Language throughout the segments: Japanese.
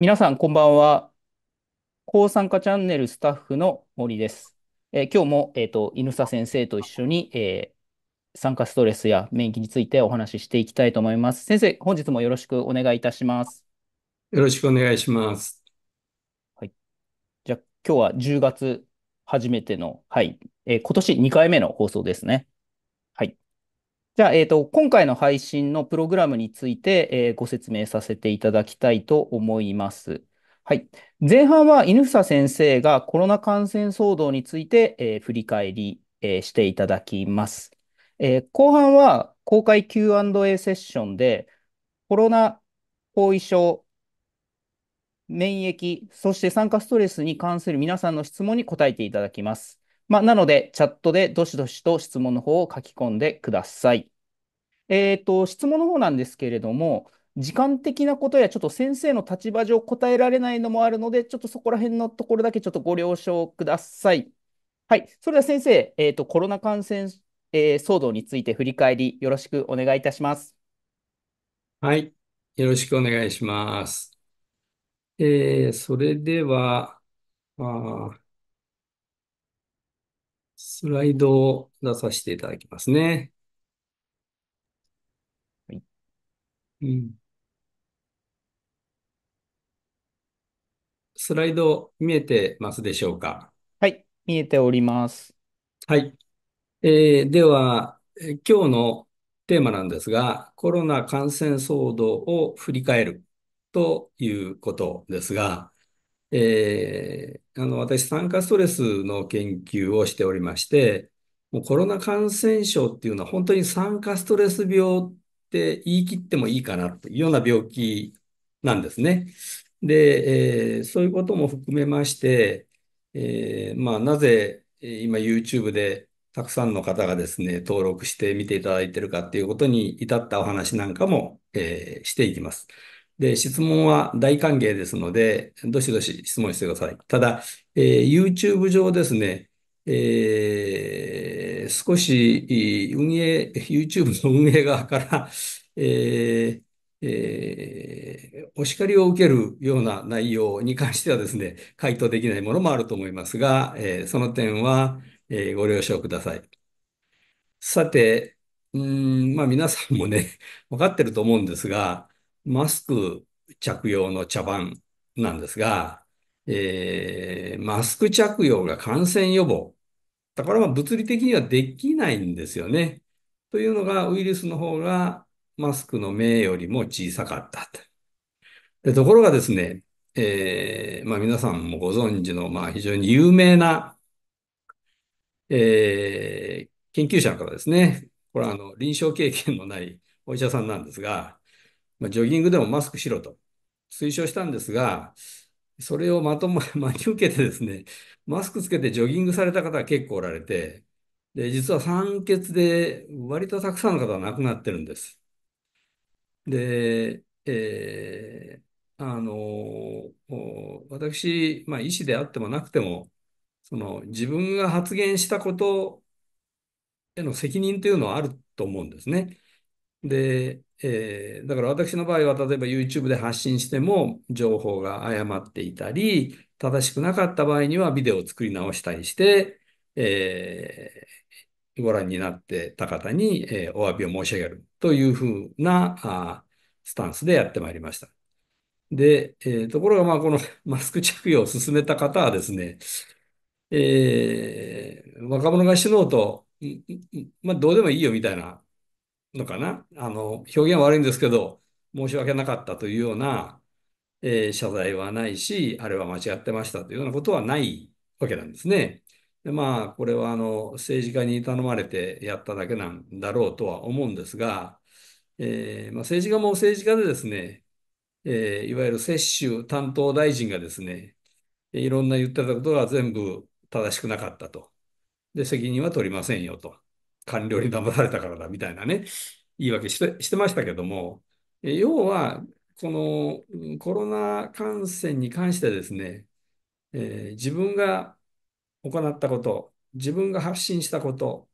皆さん、こんばんは。抗酸化チャンネルスタッフの森です。えー、今日も、えっ、と、犬佐先生と一緒に、えー、酸化ストレスや免疫についてお話ししていきたいと思います。先生、本日もよろしくお願いいたします。よろしくお願いします。はい。じゃあ、今日は10月初めての、はい、えー、今年2回目の放送ですね。じゃあ、えっと、今回の配信のプログラムについて、えー、ご説明させていただきたいと思います。はい、前半は犬房先生がコロナ感染騒動について、えー、振り返り、えー、していただきます。え後半は公開 Q&A セッションでコロナ後遺症、免疫、そして酸化ストレスに関する皆さんの質問に答えていただきます。まあ、なので、チャットでどしどしと質問の方を書き込んでください。えっ、ー、と、質問の方なんですけれども、時間的なことやちょっと先生の立場上答えられないのもあるので、ちょっとそこら辺のところだけちょっとご了承ください。はい。それでは先生、えっ、ー、と、コロナ感染、えー、騒動について振り返りよろしくお願いいたします。はい。よろしくお願いします。えー、それでは、あスライドを出させていただきますね。はい。うん。スライド見えてますでしょうかはい、見えております。はい。えーでは、えー今日のテーマなんですが、コロナ感染騒動を振り返るということですが、えー、あの、私、酸化ストレスの研究をしておりまして、もうコロナ感染症っていうのは本当に酸化ストレス病って言い切ってもいいかなというような病気なんですね。で、えー、そういうことも含めまして、えー、まあ、なぜ今 YouTube でたくさんの方がですね、登録して見ていただいているかっていうことに至ったお話なんかも、えー、していきます。で、質問は大歓迎ですので、どしどし質問してください。ただ、えー、YouTube 上ですね、えー、少し運営、YouTube の運営側から、えー、えー、お叱りを受けるような内容に関してはですね、回答できないものもあると思いますが、えー、その点は、えー、ご了承ください。さて、うん、まあ皆さんもね、わかってると思うんですが、マスク着用の茶番なんですが、えー、マスク着用が感染予防。だからま物理的にはできないんですよね。というのが、ウイルスの方がマスクの目よりも小さかったでところがですね、えー、まあ、皆さんもご存知の、まあ、非常に有名な、えー、研究者の方ですね。これはあの臨床経験のないお医者さんなんですが、まあ、ジョギングでもマスクしろと推奨したんですが、それをまとも、真に受けてですね、マスクつけてジョギングされた方が結構おられて、で、実は酸欠で割とたくさんの方が亡くなってるんです。で、えー、あの、私、まあ、医師であってもなくても、その自分が発言したことへの責任というのはあると思うんですね。で、えー、だから私の場合は例えば YouTube で発信しても情報が誤っていたり、正しくなかった場合にはビデオを作り直したりして、えー、ご覧になってた方に、えー、お詫びを申し上げるというふうなスタンスでやってまいりました。で、えー、ところがまあこの マスク着用を進めた方はですね、えー、若者が死のうと、まあどうでもいいよみたいなのかなあの、表現悪いんですけど、申し訳なかったというような、えー、謝罪はないし、あれは間違ってましたというようなことはないわけなんですね。でまあ、これはあの政治家に頼まれてやっただけなんだろうとは思うんですが、えー、まあ、政治家も政治家でですね、えー、いわゆる接種担当大臣がですね、いろんな言ってたことが全部正しくなかったと。で、責任は取りませんよと。官僚に騙されたからだみたいなね、言い訳してしてましたけども、要は、このコロナ感染に関してですね、えー、自分が行ったこと、自分が発信したこと、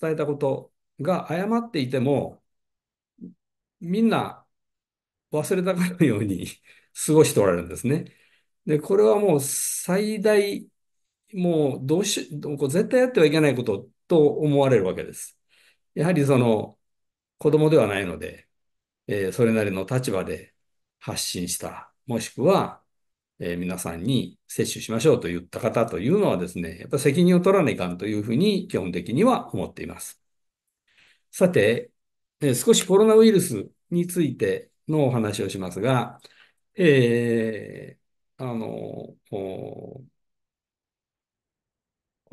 伝えたことが誤っていても、みんな忘れたかのように 過ごしておられるんですね。で、これはもう最大、もうどうし、よう絶対やってはいけないことと思われるわけです。やはりその子供ではないので、えー、それなりの立場で発信した、もしくは、えー、皆さんに接種しましょうと言った方というのはですね、やっぱ責任を取らないかんというふうに基本的には思っています。さて、えー、少しコロナウイルスについてのお話をしますが、えー、あの、こ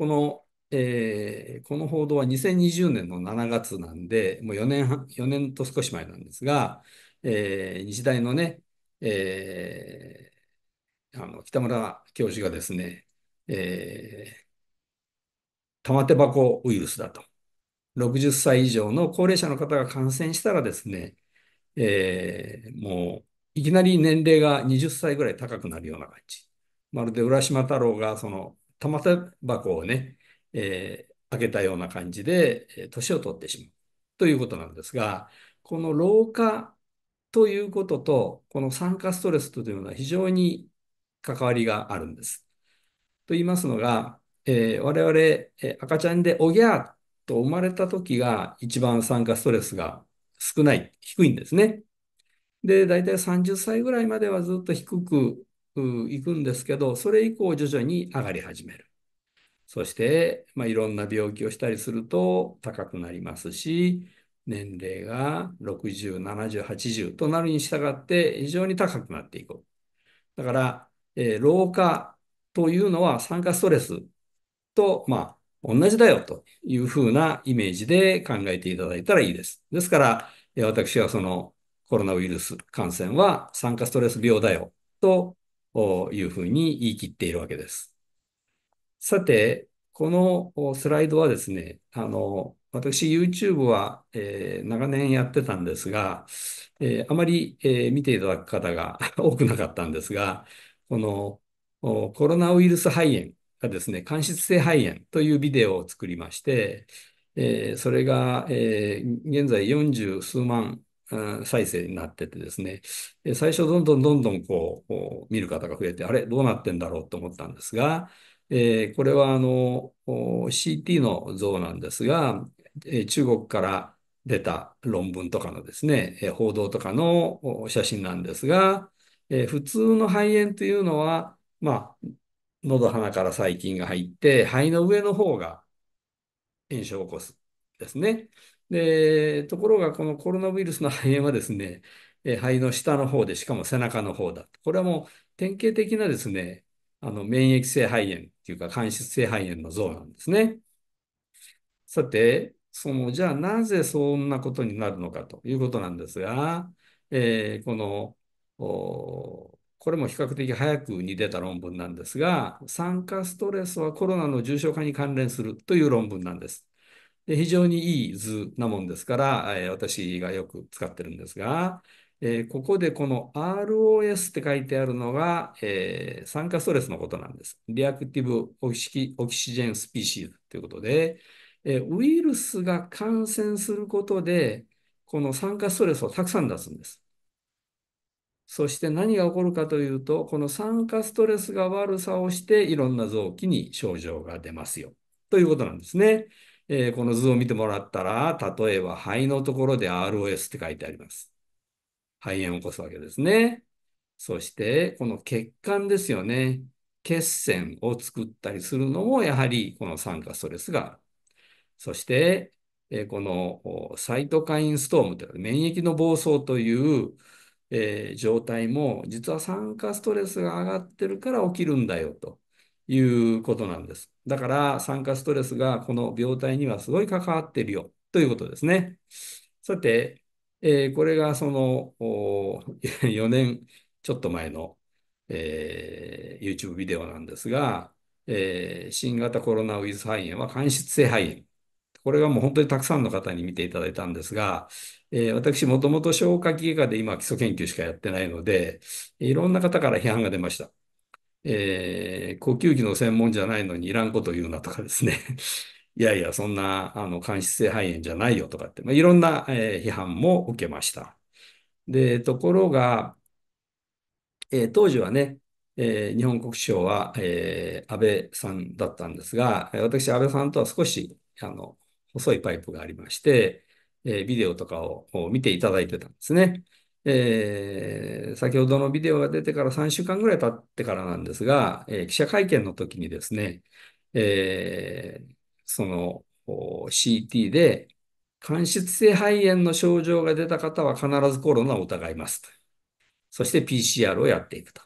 のえー、この報道は2020年の7月なんで、もう4年半、4年と少し前なんですが、えー、日大のね、えー、あの北村教授がですね、え玉手箱ウイルスだと。60歳以上の高齢者の方が感染したらですね、えもういきなり年齢が20歳ぐらい高くなるような感じ。まるで浦島太郎がその玉手箱をね、えー、開けたような感じで、年を取ってしまうということなんですが、この老化ということと、この酸化ストレスというのは非常に関わりがあるんです。と言いますのが、えー、我々、えー、赤ちゃんでおぎゃーと生まれた時が一番酸化ストレスが少ない、低いんですね。で、大体30歳ぐらいまではずっと低くいくんですけど、それ以降徐々に上がり始める。そして、まあ、いろんな病気をしたりすると高くなりますし、年齢が60、70、80となるに従って非常に高くなっていく。だから、えー、老化というのは酸化ストレスと、まあ、同じだよというふうなイメージで考えていただいたらいいです。ですから、えー、私はそのコロナウイルス感染は酸化ストレス病だよというふうに言い切っているわけです。さて、このスライドはですね、あの、私 YouTube は、えー、長年やってたんですが、えー、あまり、えー、見ていただく方が 多くなかったんですが、このコロナウイルス肺炎がですね、間質性肺炎というビデオを作りまして、えー、それが、えー、現在40数万再生になっててですね、最初どんどんどんどんこう見る方が増えて、あれどうなってんだろうと思ったんですが、えー、これはあの CT の像なんですが、えー、中国から出た論文とかのですね、えー、報道とかの写真なんですが、えー、普通の肺炎というのは、まあ、喉鼻から細菌が入って、肺の上の方が炎症を起こすですね。で、ところがこのコロナウイルスの肺炎はですね、え肺の下の方で、しかも背中の方だ。これはもう典型的なですね、あの、免疫性肺炎っていうか、間質性肺炎の像なんですね。さて、その、じゃあなぜそんなことになるのかということなんですが、えー、この、これも比較的早くに出た論文なんですが、酸化ストレスはコロナの重症化に関連するという論文なんです。で非常にいい図なもんですから、えー、私がよく使ってるんですが、えー、ここでこの ROS って書いてあるのが、えー、酸化ストレスのことなんです。リアクティブオキシオキシジェンスピーシーズということで、えー、ウイルスが感染することで、この酸化ストレスをたくさん出すんです。そして何が起こるかというと、この酸化ストレスが悪さをして、いろんな臓器に症状が出ますよ。ということなんですね。えこの図を見てもらったら、例えば肺のところで ROS って書いてあります。肺炎を起こすわけですね。そして、この血管ですよね。血栓を作ったりするのも、やはりこの酸化ストレスがある。そして、えこのサイトカインストームという免疫の暴走という、えー、状態も、実は酸化ストレスが上がってるから起きるんだよということなんです。だから、酸化ストレスがこの病態にはすごい関わってるよということですね。さて、えーこれがそのお4 年ちょっと前の、えー YouTube ビデオなんですが、えー新型コロナウイルス肺炎は間質性肺炎。これがもう本当にたくさんの方に見ていただいたんですが、えー私もともと消化器外科で今基礎研究しかやってないので、いろんな方から批判が出ました。えー呼吸器の専門じゃないのにいらんこと言うなとかですねいやいや、そんな、あの、間質性肺炎じゃないよとかって、まあ、いろんな、えー、批判も受けました。で、ところが、えー、当時はね、えー、日本国首相は、えー、安倍さんだったんですが、私、安倍さんとは少し、あの、細いパイプがありまして、えビデオとかを見ていただいてたんですね。えー、先ほどのビデオが出てから3週間ぐらい経ってからなんですが、えー、記者会見の時にですね、えー、その CT で、間質性肺炎の症状が出た方は必ずコロナを疑いますと。そして PCR をやっていくと。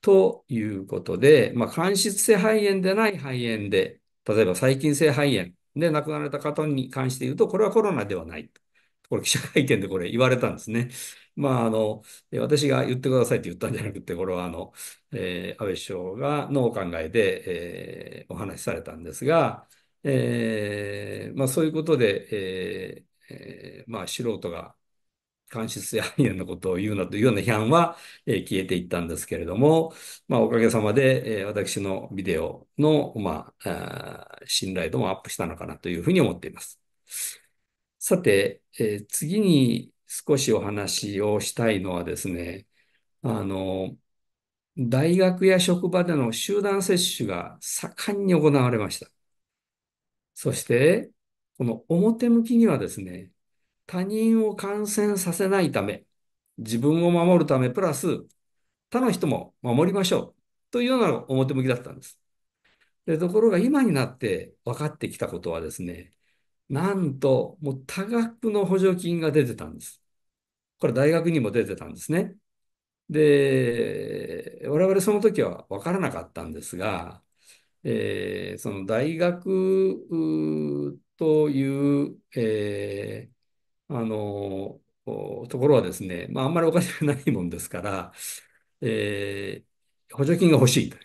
ということで、まあ、間質性肺炎でない肺炎で、例えば細菌性肺炎で亡くなられた方に関して言うと、これはコロナではないこれ記者会見でこれ言われたんですね。まあ、あの、私が言ってくださいって言ったんじゃなくて、これはあの、えー、安倍首相がのお考えで、えー、お話しされたんですが、えー、まあ、そういうことで、えーえー、まあ、素人が間質や肺炎のことを言うなというような批判は、えー、消えていったんですけれども、まあ、おかげさまで、えー、私のビデオの、まあ、あ信頼度もアップしたのかなというふうに思っています。さて、えー、次に少しお話をしたいのはですね、あの、大学や職場での集団接種が盛んに行われました。そして、この表向きにはですね、他人を感染させないため、自分を守るため、プラス他の人も守りましょうというような表向きだったんです。でところが今になって分かってきたことはですね、なんともう多額の補助金が出てたんです。これ大学にも出てたんですね。で、我々その時は分からなかったんですが、えー、その大学という、えー、あのところはですね、まあ、あんまりお金がないもんですから、えー、補助金が欲しいと。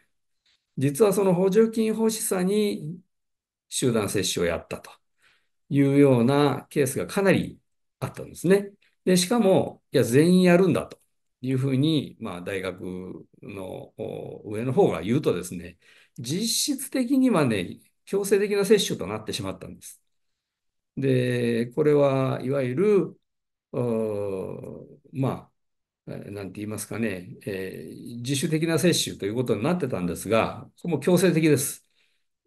実はその補助金欲しさに集団接種をやったというようなケースがかなりあったんですね。で、しかも、いや、全員やるんだというふうに、まあ、大学の上の方が言うとですね、実質的にはね、強制的な接種となってしまったんです。で、これはいわゆる、まあ、なんて言いますかね、えー、自主的な接種ということになってたんですが、こも強制的です。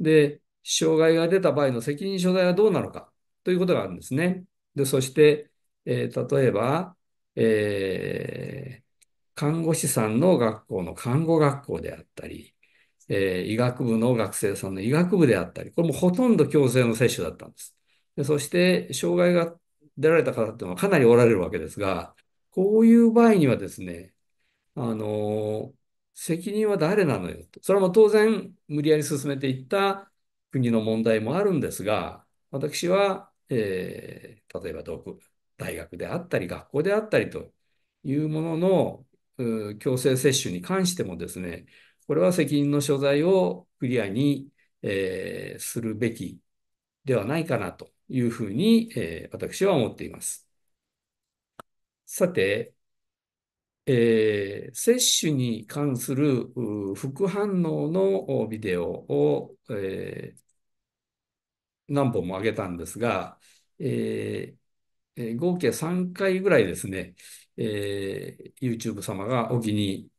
で、障害が出た場合の責任所在はどうなのかということがあるんですね。で、そして、えー、例えば、えー、看護師さんの学校の看護学校であったり、えー、医学部の学生さんの医学部であったり、これもほとんど強制の接種だったんです。で、そして、障害が出られた方っていうのはかなりおられるわけですが、こういう場合にはですね、あの、責任は誰なのよと。それも当然、無理やり進めていった国の問題もあるんですが、私は、えー、例えば大学であったり、学校であったりというものの、強制接種に関してもですね、これは責任の所在をクリアに、えー、するべきではないかなというふうに、えー、私は思っています。さて、えー、接種に関する副反応のビデオを、えー、何本も上げたんですが、えー、合計3回ぐらいですね、えー、YouTube 様がお気に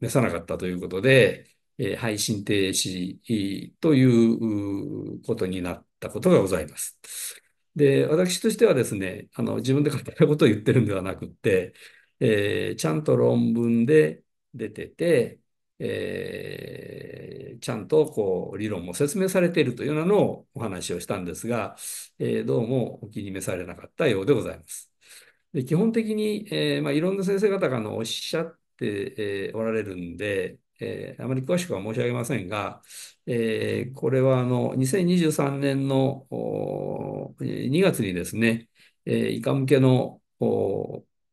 召さなかったということで、えー、配信停止ということになったことがございます。で、私としてはですね、あの自分で勝手なことを言ってるんではなくって、えー、ちゃんと論文で出てて、えー、ちゃんとこう理論も説明されているというようなのをお話をしたんですが、えー、どうもお気に召されなかったようでございます。で、基本的に、えー、まあ、いろんな先生方がのおっしゃって、えー、おられるんで、えー、あまり詳しくは申し上げませんが、えー、これはあの2023年の2月にですね、えー、医科向けの、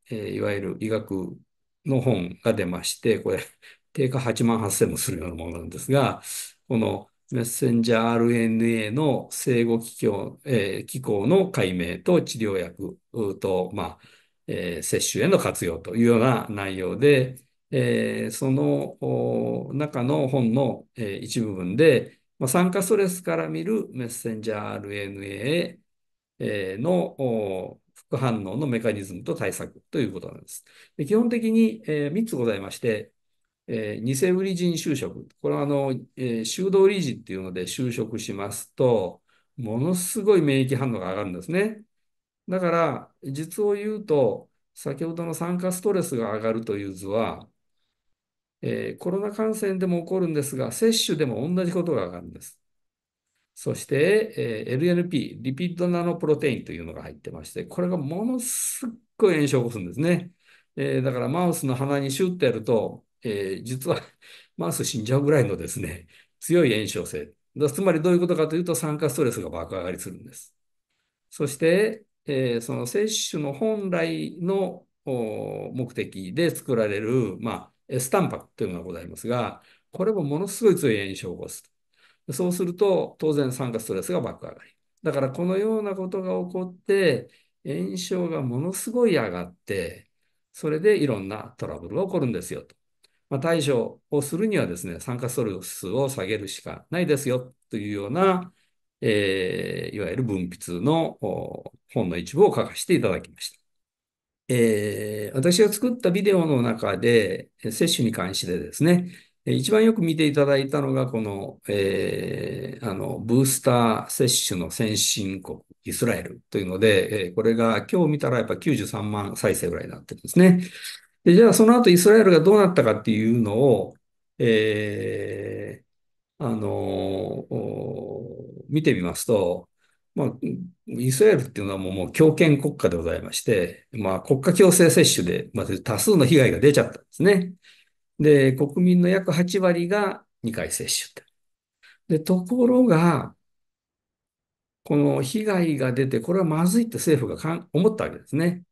えー、いわゆる医学の本が出まして、これ、定価8万8000もするようなものなんですが、このメッセンジャー RNA の生後機構、えー、機構の解明と治療薬と、まあえー、接種への活用というような内容で、えー、その中の本の、えー、一部分で、まあ、酸化ストレスから見るメッセンジャー RNA、えー、の副反応のメカニズムと対策ということなんです。で基本的に、えー、3つございまして、えー、偽売り人就職。これはあの、えー、修道理事っていうので就職しますと、ものすごい免疫反応が上がるんですね。だから、実を言うと、先ほどの酸化ストレスが上がるという図は、えー、コロナ感染でも起こるんですが、接種でも同じことが上がるんです。そして、えー、LNP、リピッドナノプロテインというのが入ってまして、これがものすっごい炎症を起こすんですね。えー、だからマウスの鼻にシュッてやると、えー、実は マウス死んじゃうぐらいのですね、強い炎症性。だつまりどういうことかというと、酸化ストレスが爆上がりするんです。そして、えー、その摂取の本来の目的で作られる、まあ、S タンパクというのがございますが、これもものすごい強い炎症を起こす。そうすると、当然酸化ストレスが爆上がり。だからこのようなことが起こって、炎症がものすごい上がって、それでいろんなトラブルが起こるんですよと。まあ、対処をするにはですね、酸化ストレスを下げるしかないですよというような、えー、いわゆる文筆の本の一部を書かせていただきました。えー、私が作ったビデオの中で、接種に関してですね、一番よく見ていただいたのが、この、えー、あの、ブースター接種の先進国、イスラエルというので、えー、これが今日見たらやっぱ93万再生ぐらいになってるんですね。で、じゃあその後イスラエルがどうなったかっていうのを、えー、あのー、見てみますと、まあ、イスラエルっていうのはもう強権国家でございまして、まあ、国家強制接種で、まあ、多数の被害が出ちゃったんですね。で、国民の約8割が2回接種で、ところが、この被害が出て、これはまずいって政府がかん思ったわけですね。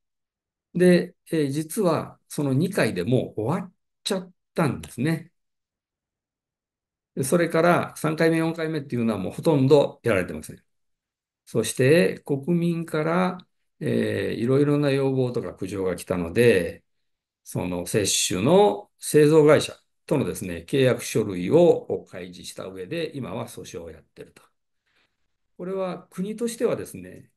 で、えー、実はその2回でもう終わっちゃったんですね。それから3回目、4回目っていうのはもうほとんどやられてません。そして国民から、えー、いろいろな要望とか苦情が来たので、その接種の製造会社とのですね、契約書類を開示した上で、今は訴訟をやってると。これは国としてはですね、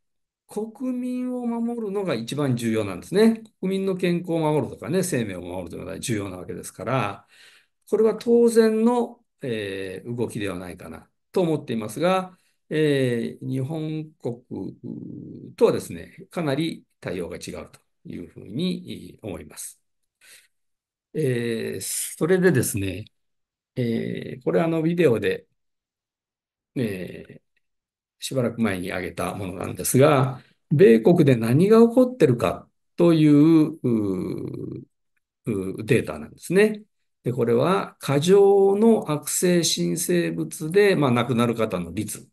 国民を守るのが一番重要なんですね。国民の健康を守るとかね、生命を守るというのが重要なわけですから、これは当然の、えー、動きではないかなと思っていますが、えー、日本国とはですね、かなり対応が違うというふうに思います。えー、それでですね、えー、これあのビデオで、えしばらく前に挙げたものなんですが、米国で何が起こってるかというデータなんですね。で、これは過剰の悪性新生物で、まあ、亡くなる方の率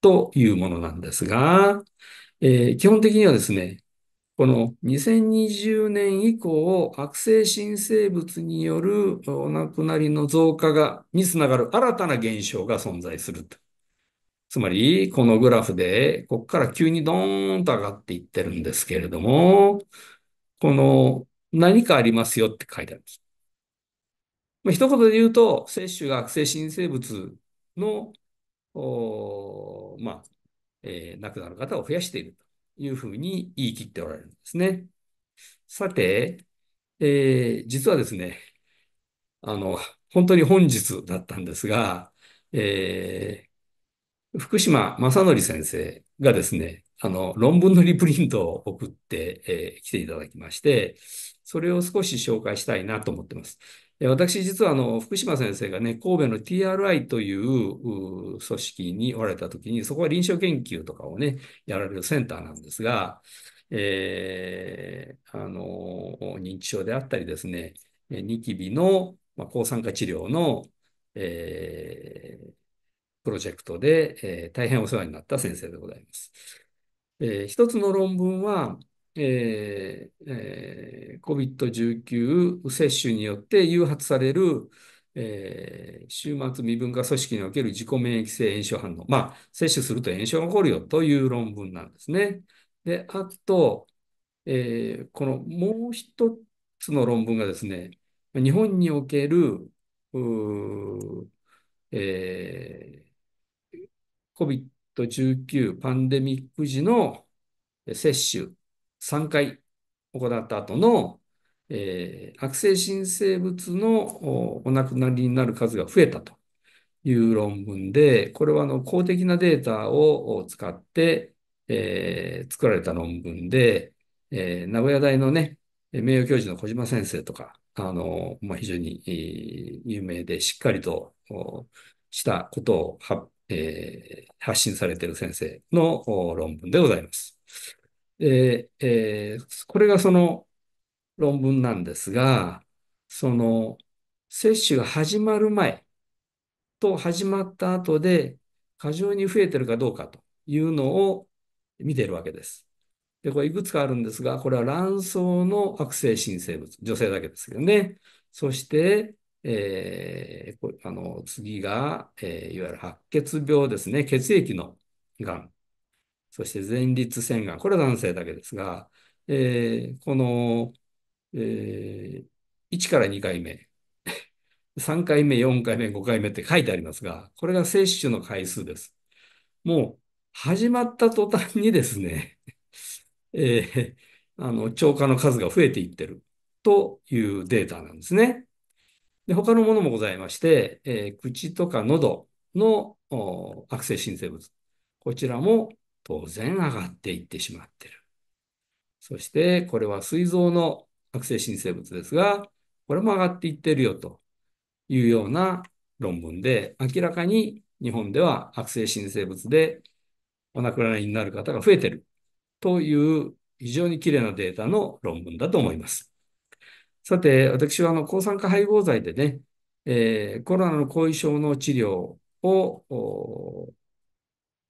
というものなんですが、えー、基本的にはですね、この2020年以降、悪性新生物によるお亡くなりの増加がにつながる新たな現象が存在するとつまり、このグラフで、こっから急にドーンと上がっていってるんですけれども、この何かありますよって書いてあるんです。ま一言で言うと、摂取が悪性新生物の、まあ、えー、亡くなる方を増やしているというふうに言い切っておられるんですね。さて、えー、実はですね、あの、本当に本日だったんですが、えー、福島正則先生がですね、あの、論文のリプリントを送って、えー、来ていただきまして、それを少し紹介したいなと思ってます。私、実はあの、福島先生がね、神戸の TRI という組織におられたときに、そこは臨床研究とかをね、やられるセンターなんですが、えー、あの、認知症であったりですね、ニキビの、まあ、抗酸化治療の、えープロジェクトで、えー、大変お世話になった先生でございます。えー、一つの論文は、えーえー、COVID-19 接種によって誘発される、えー、終末未分化組織における自己免疫性炎症反応。まあ、接種すると炎症が起こるよという論文なんですね。で、あと、えー、このもう一つの論文がですね、日本における、えー、COVID-19 パンデミック時の接種3回行った後の、えー、悪性新生物のお亡くなりになる数が増えたという論文で、これはあの公的なデータを使って、えー、作られた論文で、えー、名古屋大のね、名誉教授の小島先生とか、あの、まあ、非常に、有名でしっかりとしたことを発えー、発信されている先生の論文でございます。で、えー、これがその論文なんですが、その接種が始まる前と始まった後で過剰に増えてるかどうかというのを見ているわけです。で、これいくつかあるんですが、これは卵巣の悪性新生物、女性だけですけどね。そして、えー、あの次が、えー、いわゆる白血病ですね、血液のがん、そして前立腺がん、これは男性だけですが、えー、この、えー、1から2回目、3 回目、4回目、5回目って書いてありますが、これが接種の回数です。もう始まった途端にですね、えー、あの、超過の数が増えていってるというデータなんですね。で、他のものもございまして、えー、口とか喉の悪性新生物。こちらも当然上がっていってしまっている。そして、これは膵臓の悪性新生物ですが、これも上がっていってるよというような論文で、明らかに日本では悪性新生物でお亡くなりになる方が増えてるという非常に綺麗なデータの論文だと思います。さて、私はあの抗酸化配合剤でね、えー、コロナの後遺症の治療を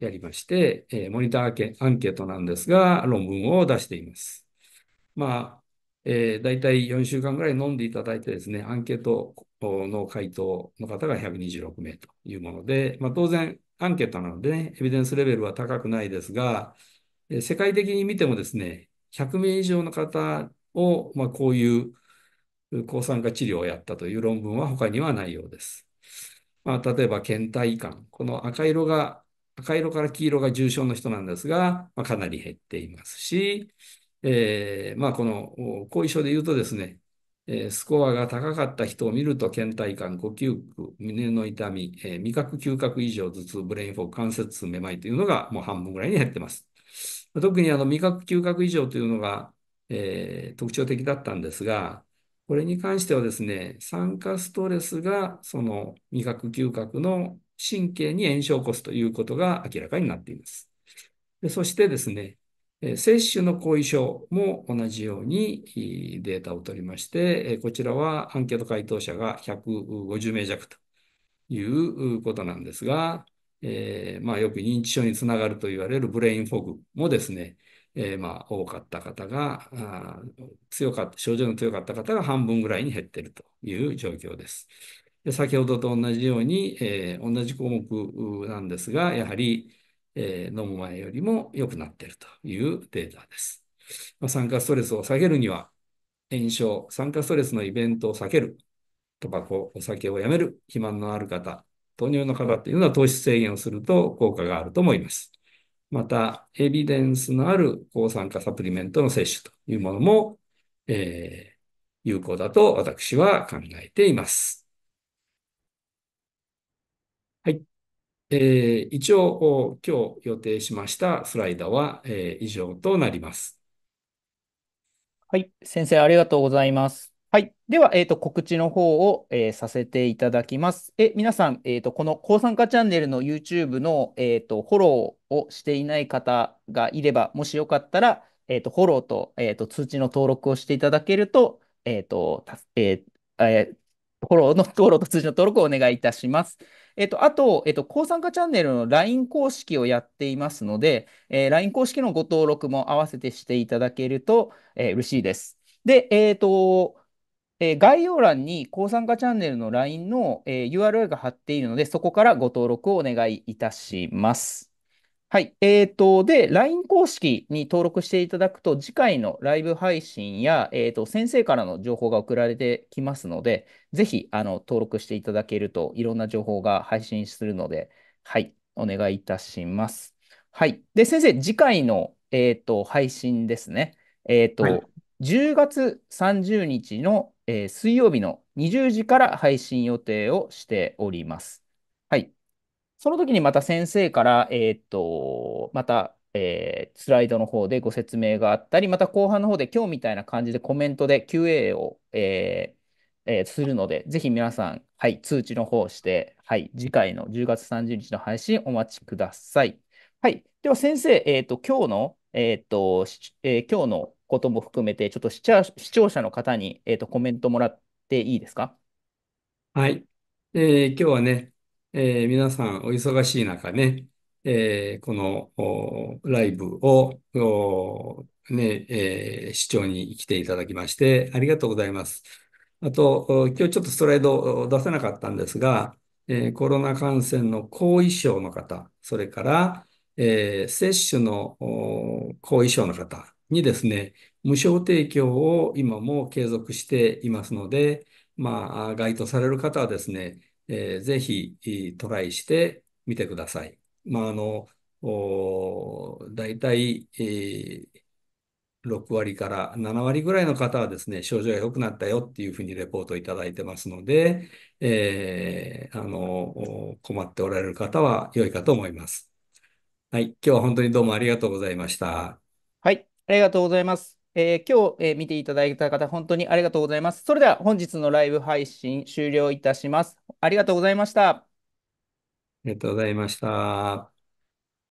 やりまして、えー、モニターアンケートなんですが、論文を出しています。まあ、えー、大体4週間ぐらい飲んでいただいてですね、アンケートの回答の方が126名というもので、まあ、当然、アンケートなので、ね、エビデンスレベルは高くないですが、えー、世界的に見てもですね、100名以上の方を、まあ、こういう抗酸化治療をやったという論文は他にはないようです。まあ、例えば、倦怠感。この赤色が、赤色から黄色が重症の人なんですが、まあ、かなり減っていますし、えー、まあ、この後遺症で言うとですね、えスコアが高かった人を見ると、倦怠感、呼吸苦、胸の痛み、え味覚、嗅覚異常、頭痛、ブレインフォーク、関節痛、めまいというのがもう半分ぐらいに減ってます。特にあの味覚、嗅覚異常というのが、えー、特徴的だったんですが、これに関してはですね、酸化ストレスがその味覚嗅覚の神経に炎症を起こすということが明らかになっています。でそしてですね、摂取の後遺症も同じようにデータを取りまして、こちらはアンケート回答者が150名弱ということなんですが、えー、まあ、よく認知症につながると言われるブレインフォグもですね、えー、まあ、多かった方が、あ強かった、症状の強かった方が半分ぐらいに減っているという状況です。で先ほどと同じように、えー、同じ項目なんですが、やはり、えー、飲む前よりも良くなっているというデータです。まあ、酸化ストレスを下げるには、炎症、酸化ストレスのイベントを避ける、タバコ、お酒をやめる、肥満のある方、糖尿の方というのは糖質制限をすると効果があると思います。また、エビデンスのある抗酸化サプリメントの摂取というものも、えー、有効だと私は考えています。はい。えー、一応、今日予定しましたスライドは、えー、以上となります。はい。先生、ありがとうございます。はい。では、えっ、ー、と、告知の方を、えー、させていただきます。え、皆さん、えっ、ー、と、この高酸化チャンネルの YouTube の、えっ、と、フォローをしていない方がいれば、もしよかったら、えっ、と、フォローと、えっ、と、通知の登録をしていただけると、えっ、と、ええフォローの登録 と通知の登録をお願いいたします。えっと、あと、えっと、高参加チャンネルの LINE 公式をやっていますので、えー、LINE 公式のご登録も合わせてしていただけると、えー、嬉しいです。で、えっ、ー、と、えー、概要欄に高参加チャンネルの LINE の、えー、URL が貼っているので、そこからご登録をお願いいたします。はい。えーと、で、LINE 公式に登録していただくと、次回のライブ配信や、えーと、先生からの情報が送られてきますので、ぜひ、あの、登録していただけると、いろんな情報が配信するので、はい。お願いいたします。はい。で、先生、次回の、えーと、配信ですね。えーと、はい10月30日の、えー、水曜日の20時から配信予定をしております。はい。その時にまた先生から、えー、っと、また、えー、スライドの方でご説明があったり、また後半の方で今日みたいな感じでコメントで QA を、ええするので、ぜひ皆さん、はい、通知の方して、はい、次回の10月30日の配信お待ちください。はい。では先生、えっと、今日の、えっと、え今日のことも含めて、ちょっと視聴者の方に、えーと、コメントもらっていいですかはい。えー今日はね、えー皆さんお忙しい中ね、えーこのおライブを、おね、えー視聴に来ていただきまして、ありがとうございます。あと、今日ちょっとストライドを出せなかったんですが、えーコロナ感染の後遺症の方、それから、えー接種の後遺症の方、にですね、無償提供を今も継続していますので、まあ、該当される方はですね、えー、ぜひトライしてみてください。まあ、あの、大体、えー、6割から7割ぐらいの方はですね、症状が良くなったよっていうふうにレポートをいただいてますので、えー、あの、困っておられる方は良いかと思います。はい。今日は本当にどうもありがとうございました。ありがとうございます。えー、今日、えー、見ていただいた方、本当にありがとうございます。それでは本日のライブ配信終了いたします。ありがとうございました。ありがとうございました。